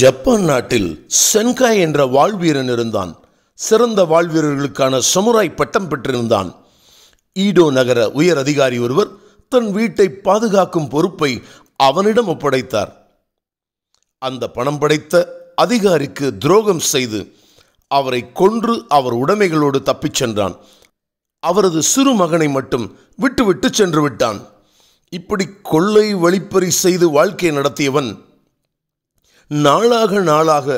Japan நாட்டில் சென்காய் என்ற வாழ்வீரன் இருந்தான் சிறந்த வாழ்வீரர்களுக்கான சமுராய் பட்டம் பெற்றிருந்தான் ஈடோ நகர உயர் அதிகாரி ஒருவர் தன் வீட்டை பாதுகாக்கும் பொறுப்பை அவனிடம் ஒப்படைத்தார் அந்த பணம் படைத்த அதிகாரிக்கு துரோகம் செய்து அவரை கொன்று அவர் உடைமைகளோடு தப்பிச் சென்றான் அவரது சிறு மகனை மட்டும் விட்டுவிட்டு சென்று விட்டான் இப்படி கொள்ளை வழிப்பறி செய்து வாழ்க்கை நடத்தியவன் நாளாக நாளாக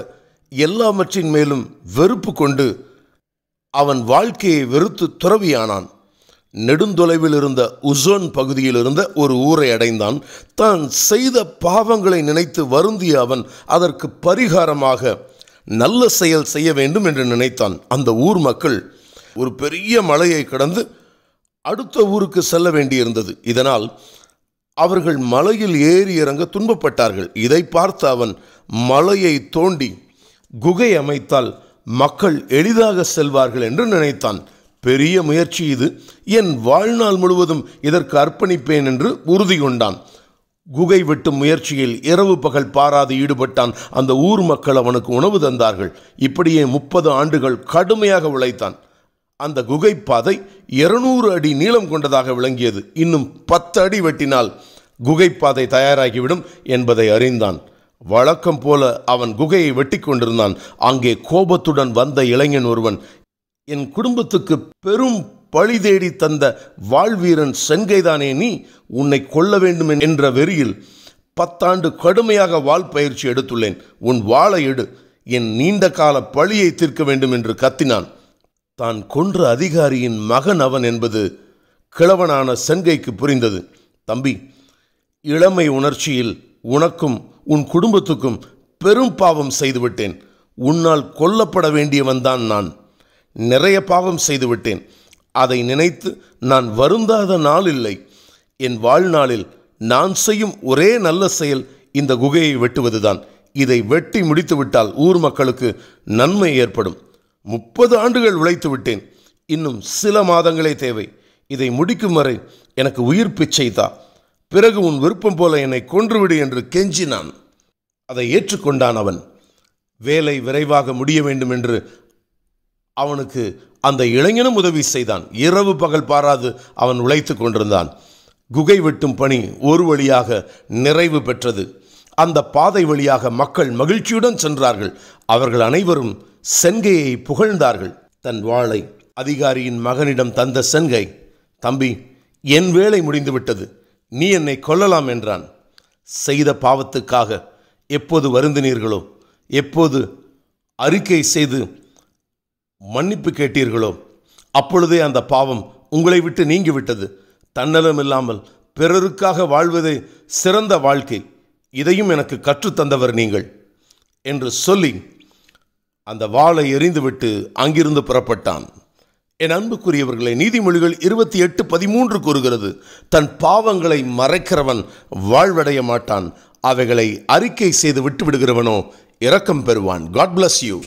எல்லாவற்றின் மேலும் வெறுப்பு கொண்டு அவன் வாழ்க்கையை வெறுத்து துறவியானான் நெடுந்தொலைவில் இருந்த உசோன் பகுதியில் இருந்த ஒரு ஊரை அடைந்தான் தான் செய்த பாவங்களை நினைத்து வருந்திய அவன் அதற்கு பரிகாரமாக நல்ல செயல் செய்ய வேண்டும் என்று நினைத்தான் அந்த ஊர் மக்கள் ஒரு பெரிய மலையை கடந்து அடுத்த ஊருக்கு செல்ல வேண்டியிருந்தது இதனால் அவர்கள் மலையில் ஏறி இறங்க துன்பப்பட்டார்கள் இதை பார்த்து அவன் மலையை தோண்டி குகை அமைத்தால் மக்கள் எளிதாக செல்வார்கள் என்று நினைத்தான் பெரிய முயற்சி இது என் வாழ்நாள் முழுவதும் இதற்கு அர்ப்பணிப்பேன் என்று உறுதி கொண்டான் குகை வெட்டும் முயற்சியில் இரவு பகல் பாராது ஈடுபட்டான் அந்த ஊர் மக்கள் அவனுக்கு உணவு தந்தார்கள் இப்படியே முப்பது ஆண்டுகள் கடுமையாக உழைத்தான் அந்த குகை பாதை இருநூறு அடி நீளம் கொண்டதாக விளங்கியது இன்னும் பத்து அடி வெட்டினால் குகைப்பாதை தயாராகிவிடும் என்பதை அறிந்தான் வழக்கம் போல அவன் குகையை வெட்டி கொண்டிருந்தான் அங்கே கோபத்துடன் வந்த இளைஞன் ஒருவன் என் குடும்பத்துக்கு பெரும் பழி தேடி தந்த வாழ்வீரன் செங்கைதானே நீ உன்னை கொல்ல வேண்டும் என்ற வெறியில் பத்தாண்டு கடுமையாக வாழ் பயிற்சி எடுத்துள்ளேன் உன் வாழை எடு என் நீண்ட கால பழியை தீர்க்க வேண்டும் என்று கத்தினான் தான் கொன்ற அதிகாரியின் மகன் அவன் என்பது கிழவனான செங்கைக்கு புரிந்தது தம்பி இளமை உணர்ச்சியில் உனக்கும் உன் குடும்பத்துக்கும் பெரும் பாவம் செய்துவிட்டேன் உன்னால் கொல்லப்பட வேண்டியவன்தான் நான் நிறைய பாவம் செய்துவிட்டேன் அதை நினைத்து நான் வருந்தாத நாள் இல்லை என் வாழ்நாளில் நான் செய்யும் ஒரே நல்ல செயல் இந்த குகையை வெட்டுவதுதான் இதை வெட்டி முடித்துவிட்டால் ஊர் மக்களுக்கு நன்மை ஏற்படும் முப்பது ஆண்டுகள் உழைத்து விட்டேன் இன்னும் சில மாதங்களே தேவை இதை முடிக்கும் வரை எனக்கு உயிர் பிச்சை தான் பிறகு உன் விருப்பம் போல என்னை கொன்றுவிடு என்று கெஞ்சினான் அதை ஏற்றுக்கொண்டான் அவன் வேலை விரைவாக முடிய வேண்டும் என்று அவனுக்கு அந்த இளைஞனும் உதவி செய்தான் இரவு பகல் பாராது அவன் உழைத்து கொண்டிருந்தான் குகை வெட்டும் பணி ஒரு வழியாக நிறைவு பெற்றது அந்த பாதை வழியாக மக்கள் மகிழ்ச்சியுடன் சென்றார்கள் அவர்கள் அனைவரும் சென்கையை புகழ்ந்தார்கள் தன் வாளை அதிகாரியின் மகனிடம் தந்த சென்கை தம்பி என் வேலை முடிந்துவிட்டது நீ என்னை கொல்லலாம் என்றான் செய்த பாவத்துக்காக எப்போது வருந்தினீர்களோ எப்போது அறிக்கை செய்து மன்னிப்பு கேட்டீர்களோ அப்பொழுதே அந்த பாவம் உங்களை விட்டு நீங்கிவிட்டது தன்னலம் இல்லாமல் பிறருக்காக வாழ்வதே சிறந்த வாழ்க்கை இதையும் எனக்கு கற்றுத்தந்தவர் நீங்கள் என்று சொல்லி அந்த வாளை எறிந்துவிட்டு அங்கிருந்து புறப்பட்டான் என் அன்புக்குரியவர்களை நீதிமொழிகள் இருபத்தி எட்டு பதிமூன்று கூறுகிறது தன் பாவங்களை மறைக்கிறவன் வாழ்வடைய மாட்டான் அவைகளை அறிக்கை செய்து விட்டு விடுகிறவனோ இரக்கம் பெறுவான் காட் பிளஸ் யூ